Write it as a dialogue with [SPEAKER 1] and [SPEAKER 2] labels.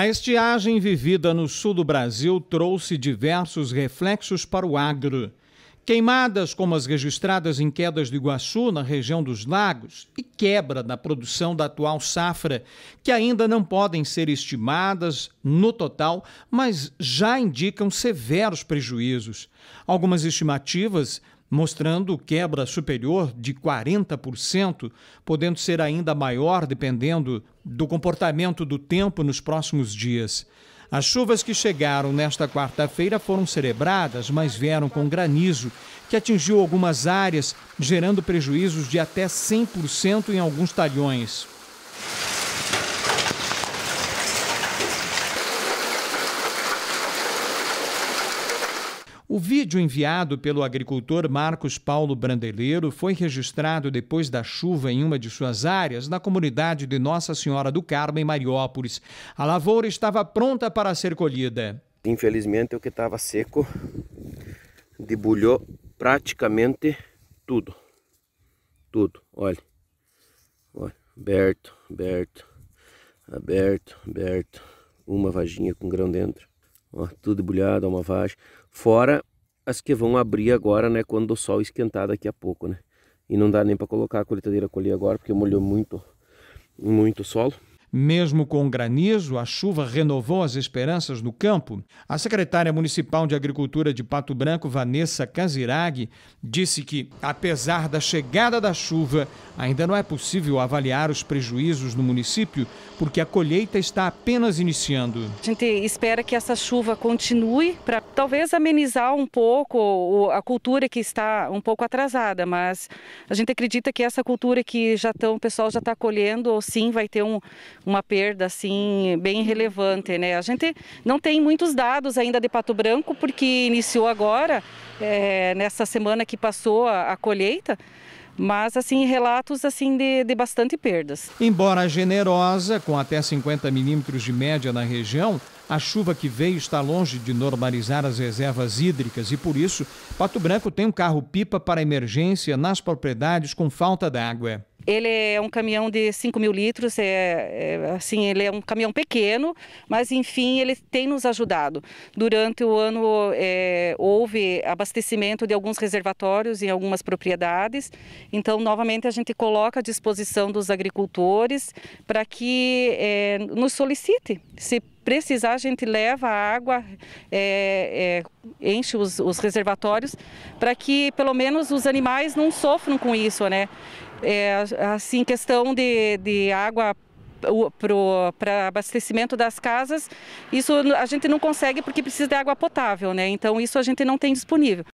[SPEAKER 1] A estiagem vivida no sul do Brasil trouxe diversos reflexos para o agro. Queimadas como as registradas em quedas do Iguaçu, na região dos lagos, e quebra na produção da atual safra, que ainda não podem ser estimadas no total, mas já indicam severos prejuízos. Algumas estimativas mostrando quebra superior de 40%, podendo ser ainda maior dependendo do comportamento do tempo nos próximos dias. As chuvas que chegaram nesta quarta-feira foram celebradas, mas vieram com granizo, que atingiu algumas áreas, gerando prejuízos de até 100% em alguns talhões. O vídeo enviado pelo agricultor Marcos Paulo Brandeleiro foi registrado depois da chuva em uma de suas áreas, na comunidade de Nossa Senhora do Carmo, em Mariópolis. A lavoura estava pronta para ser colhida. Infelizmente, o que estava seco
[SPEAKER 2] debulhou praticamente tudo. Tudo, olha. Aberto, aberto, aberto, aberto. Uma vaginha com grão dentro. Ó, tudo debulhado, alma vagem. Fora as
[SPEAKER 1] que vão abrir agora, né? Quando o sol esquentar daqui a pouco, né? E não dá nem para colocar a colheitadeira colher agora, porque molhou muito, muito solo. Mesmo com o granizo, a chuva renovou as esperanças no campo. A secretária municipal de Agricultura de Pato Branco, Vanessa Casiraghi, disse que, apesar da chegada da chuva, ainda não é possível avaliar os prejuízos no município, porque a colheita está apenas iniciando.
[SPEAKER 2] A gente espera que essa chuva continue para talvez amenizar um pouco a cultura que está um pouco atrasada, mas a gente acredita que essa cultura que já tão o pessoal já está colhendo, ou sim vai ter um uma perda assim bem relevante, né? A gente não tem muitos dados ainda de Pato Branco porque iniciou agora é, nessa semana que passou a, a colheita, mas assim relatos assim de, de, bastante perdas.
[SPEAKER 1] Embora generosa, com até 50 milímetros de média na região, a chuva que veio está longe de normalizar as reservas hídricas e por isso Pato Branco tem um carro-pipa para emergência nas propriedades com falta d'água.
[SPEAKER 2] Ele é um caminhão de 5 mil litros, é, é, assim, ele é um caminhão pequeno, mas enfim, ele tem nos ajudado. Durante o ano é, houve abastecimento de alguns reservatórios em algumas propriedades, então novamente a gente coloca à disposição dos agricultores para que é, nos solicite, se precisar, a gente leva a água, é, é, enche os, os reservatórios, para que pelo menos os animais não sofram com isso, né? É, assim, questão de, de água para abastecimento das casas, isso a gente não consegue porque precisa de água potável, né? Então isso a gente não tem disponível.